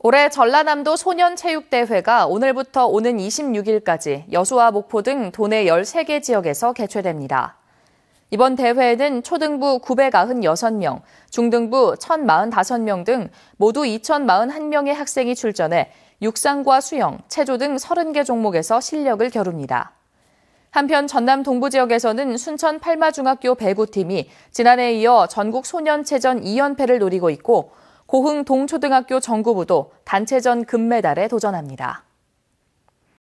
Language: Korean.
올해 전라남도 소년체육대회가 오늘부터 오는 26일까지 여수와 목포 등 도내 13개 지역에서 개최됩니다. 이번 대회에는 초등부 996명, 중등부 1045명 등 모두 2041명의 학생이 출전해 육상과 수영, 체조 등 30개 종목에서 실력을 겨룹니다. 한편 전남 동부 지역에서는 순천 팔마중학교 배구팀이 지난해에 이어 전국 소년체전 2연패를 노리고 있고 고흥 동초등학교 정구부도 단체전 금메달에 도전합니다.